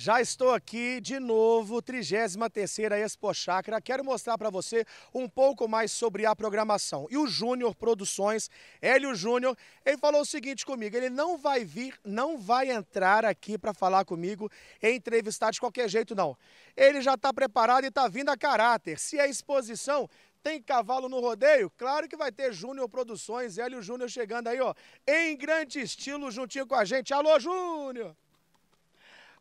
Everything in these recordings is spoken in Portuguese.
Já estou aqui de novo, 33ª Expo Chácara. Quero mostrar para você um pouco mais sobre a programação. E o Júnior Produções, Hélio Júnior, ele falou o seguinte comigo, ele não vai vir, não vai entrar aqui para falar comigo entrevistar de qualquer jeito, não. Ele já está preparado e está vindo a caráter. Se é exposição, tem cavalo no rodeio? Claro que vai ter Júnior Produções, Hélio Júnior chegando aí, ó, em grande estilo, juntinho com a gente. Alô, Júnior!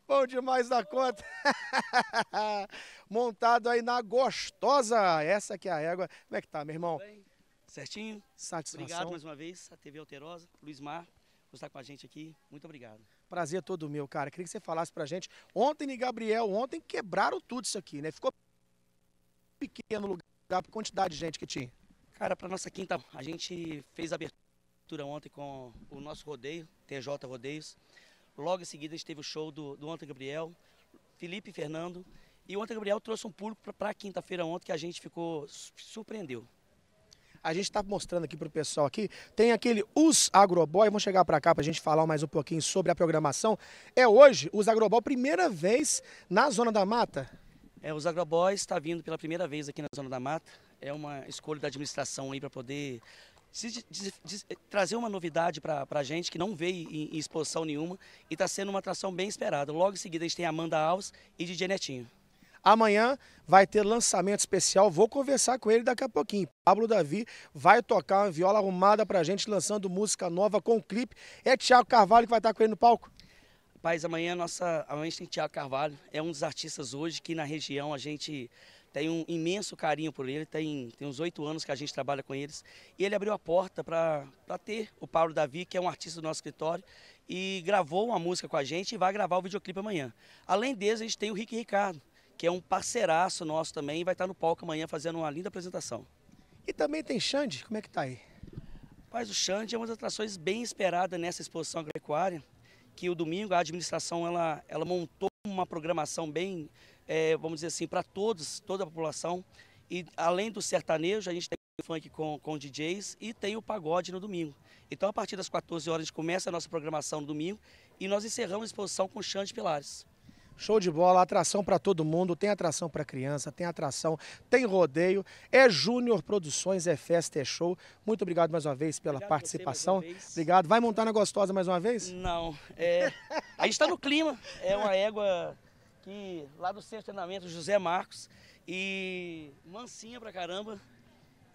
Bom demais da conta. Montado aí na gostosa. Essa que é a égua. Como é que tá, meu irmão? Bem, certinho. Satisfação. Obrigado mais uma vez. A TV Alterosa, Luiz Mar, por estar com a gente aqui. Muito obrigado. Prazer todo meu, cara. Queria que você falasse pra gente. Ontem e Gabriel, ontem quebraram tudo isso aqui, né? Ficou pequeno lugar por quantidade de gente que tinha. Cara, pra nossa quinta, a gente fez a abertura ontem com o nosso rodeio, TJ Rodeios. Logo em seguida a gente teve o show do, do Antônio Gabriel, Felipe e Fernando. E o Antônio Gabriel trouxe um público para quinta-feira ontem que a gente ficou surpreendeu. A gente está mostrando aqui para o pessoal aqui, tem aquele os Agroboy, vão chegar para cá para a gente falar mais um pouquinho sobre a programação. É hoje, os Agroboy, primeira vez na Zona da Mata? É, os Agroboys está vindo pela primeira vez aqui na Zona da Mata. É uma escolha da administração aí para poder de, de, de, eh, trazer uma novidade para a gente que não veio em, em exposição nenhuma e está sendo uma atração bem esperada. Logo em seguida a gente tem Amanda Alves e DJ Netinho. Amanhã vai ter lançamento especial, vou conversar com ele daqui a pouquinho. Pablo Davi vai tocar uma viola arrumada para a gente, lançando música nova com clipe. É Tiago Carvalho que vai estar com ele no palco? Paz, amanhã, é nossa, amanhã a gente tem Tiago Carvalho, é um dos artistas hoje que na região a gente tenho um imenso carinho por ele, tem, tem uns oito anos que a gente trabalha com eles. E ele abriu a porta para ter o Paulo Davi, que é um artista do nosso escritório, e gravou uma música com a gente e vai gravar o videoclipe amanhã. Além deles, a gente tem o Rick Ricardo, que é um parceiraço nosso também, e vai estar no palco amanhã fazendo uma linda apresentação. E também tem Xande, como é que está aí? Mas o Xande é uma das atrações bem esperada nessa exposição agropecuária, que o domingo a administração ela, ela montou uma programação bem é, vamos dizer assim, para todos, toda a população. E além do sertanejo, a gente tem funk com, com DJs e tem o pagode no domingo. Então, a partir das 14 horas, a gente começa a nossa programação no domingo e nós encerramos a exposição com Xande Pilares. Show de bola, atração para todo mundo, tem atração para criança, tem atração, tem rodeio, é Júnior Produções, é festa, é show. Muito obrigado mais uma vez pela obrigado participação. Obrigado. Vai montar na gostosa mais uma vez? Não, é... a gente está no clima, é uma égua lá do centro de treinamento, José Marcos, e mansinha pra caramba.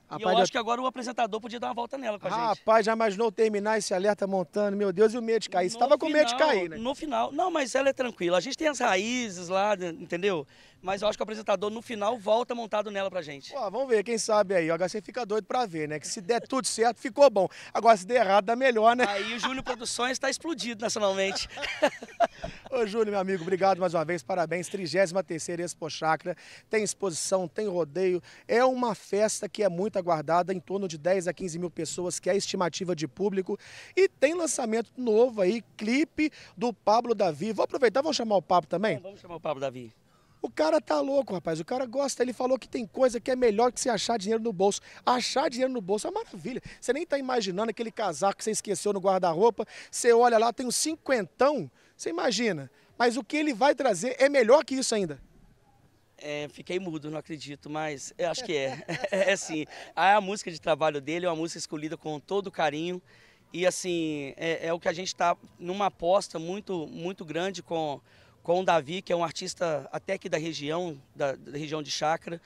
Rapaz, e eu acho que agora o apresentador podia dar uma volta nela com a Rapaz, gente. Rapaz, já imaginou terminar esse alerta montando? Meu Deus, e o medo de cair? Você estava com medo de cair, né? No final, não, mas ela é tranquila. A gente tem as raízes lá, né, entendeu? Mas eu acho que o apresentador, no final, volta montado nela pra gente. Pô, vamos ver, quem sabe aí. O HC fica doido pra ver, né? Que se der tudo certo, ficou bom. Agora, se der errado, dá melhor, né? Aí o Júnior Produções está explodido nacionalmente. Ô Júnior, meu amigo, obrigado mais uma vez, parabéns. 33ª Expo Chakra, tem exposição, tem rodeio. É uma festa que é muito aguardada, em torno de 10 a 15 mil pessoas, que é a estimativa de público. E tem lançamento novo aí, clipe do Pablo Davi. Vou aproveitar, vamos chamar o Pablo também? Vamos chamar o Pablo Davi. O cara tá louco, rapaz. O cara gosta, ele falou que tem coisa que é melhor que você achar dinheiro no bolso. Achar dinheiro no bolso é uma maravilha. Você nem tá imaginando aquele casaco que você esqueceu no guarda-roupa. Você olha lá, tem um cinquentão você imagina. Mas o que ele vai trazer é melhor que isso ainda. É, fiquei mudo, não acredito, mas eu acho que é. é assim, a música de trabalho dele é uma música escolhida com todo carinho. E assim, é, é o que a gente está numa aposta muito, muito grande com, com o Davi, que é um artista até aqui da região, da, da região de Chácara.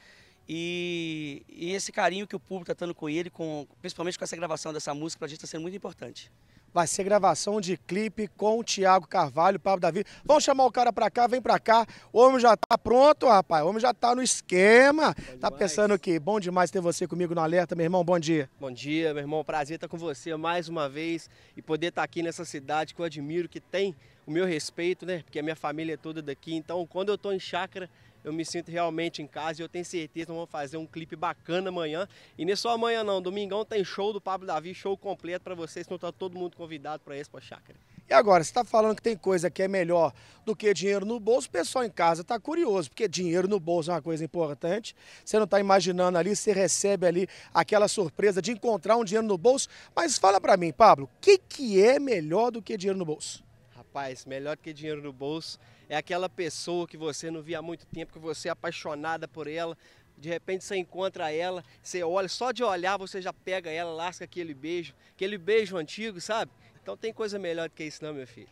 E, e, esse carinho que o público está tendo com ele, com, principalmente com essa gravação dessa música, para a gente está sendo muito importante. Vai ser gravação de clipe com o Thiago Carvalho, Pablo Davi. Vamos chamar o cara para cá, vem para cá. O homem já tá pronto, rapaz. O homem já tá no esquema. Bom tá demais. pensando que bom demais ter você comigo no Alerta, meu irmão. Bom dia. Bom dia, meu irmão. Prazer estar com você mais uma vez e poder estar aqui nessa cidade que eu admiro, que tem o meu respeito, né? Porque a minha família é toda daqui. Então, quando eu tô em chácara, eu me sinto realmente em casa e eu tenho certeza que vamos fazer um clipe bacana amanhã. E nem é só amanhã não, domingão tem show do Pablo Davi, show completo para vocês, então tá todo mundo convidado para Expo Chácara. E agora, você está falando que tem coisa que é melhor do que dinheiro no bolso, o pessoal em casa está curioso, porque dinheiro no bolso é uma coisa importante. Você não está imaginando ali, você recebe ali aquela surpresa de encontrar um dinheiro no bolso. Mas fala para mim, Pablo, o que, que é melhor do que dinheiro no bolso? Rapaz, melhor do que dinheiro no bolso é aquela pessoa que você não via há muito tempo, que você é apaixonada por ela, de repente você encontra ela, você olha, só de olhar você já pega ela, lasca aquele beijo, aquele beijo antigo, sabe? Então tem coisa melhor do que isso não, meu filho.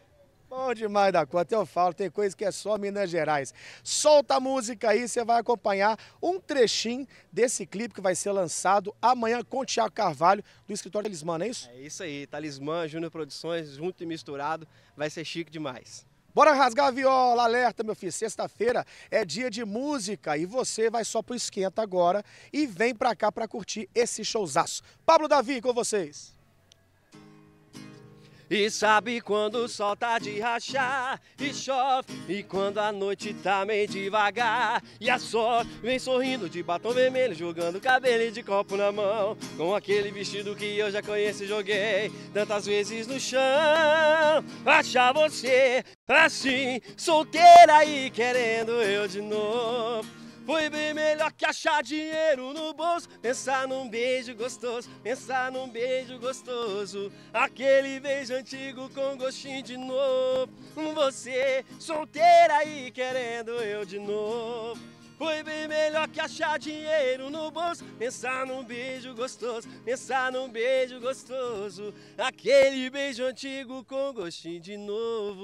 Bom demais da conta, eu falo, tem coisa que é só Minas Gerais. Solta a música aí, você vai acompanhar um trechinho desse clipe que vai ser lançado amanhã com o Tiago Carvalho, do escritório Talismã, não é isso? É isso aí, Talismã, Júnior Produções, junto e misturado, vai ser chique demais. Bora rasgar a viola, alerta, meu filho. Sexta-feira é dia de música e você vai só pro esquenta agora e vem pra cá pra curtir esse showzaço. Pablo Davi com vocês. E sabe quando o sol tá de rachar e chove E quando a noite tá meio devagar E a sorte vem sorrindo de batom vermelho Jogando cabelo e de copo na mão Com aquele vestido que eu já conheço e joguei Tantas vezes no chão Achar você assim, solteira e querendo eu de novo foi bem melhor que achar dinheiro no bolso. Pensar num beijo gostoso, pensar num beijo gostoso. Aquele beijo antigo com gostinho de novo. Você solteira e querendo eu de novo. Foi bem melhor que achar dinheiro no bolso. Pensar num beijo gostoso, pensar num beijo gostoso. Aquele beijo antigo com gostinho de novo.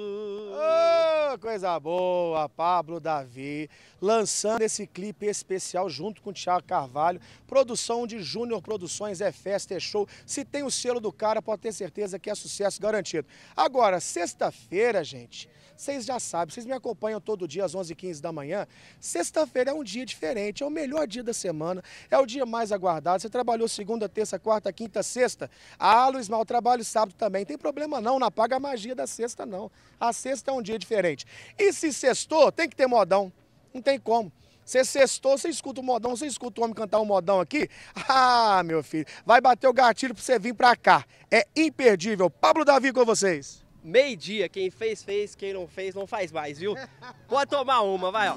Oh, coisa boa, Pablo Davi. Lançando esse clipe especial junto com o Thiago Carvalho. Produção de Júnior Produções, é festa, é show. Se tem o selo do cara, pode ter certeza que é sucesso garantido. Agora, sexta-feira, gente, vocês já sabem, vocês me acompanham todo dia às 11h15 da manhã. Sexta-feira sexta-feira é um dia diferente, é o melhor dia da semana, é o dia mais aguardado. Você trabalhou segunda, terça, quarta, quinta, sexta. Ah, Luiz Mal, trabalho sábado também. Tem problema não, não apaga a magia da sexta, não. A sexta é um dia diferente. E se sextou, tem que ter modão. Não tem como. Você sextou, você escuta o modão, você escuta o homem cantar o um modão aqui. Ah, meu filho, vai bater o gatilho pra você vir pra cá. É imperdível. Pablo Davi com vocês meio-dia. Quem fez, fez. Quem não fez, não faz mais, viu? Pode tomar uma, vai, ó.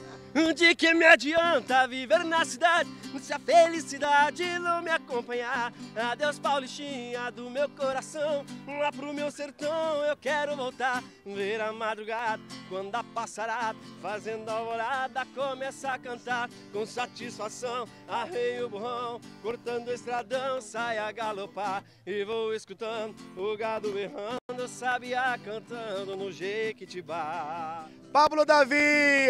De que me adianta viver na cidade se a felicidade não me acompanhar? Adeus, Paulistinha do meu coração, lá pro meu sertão eu quero voltar. Ver a madrugada, quando a passarada, fazendo alvorada, começa a cantar com satisfação. Arrei o burrão, cortando o estradão, sai a galopar e vou escutando o gado errando, sabiá cantando no Jequitibá. Pablo Davi!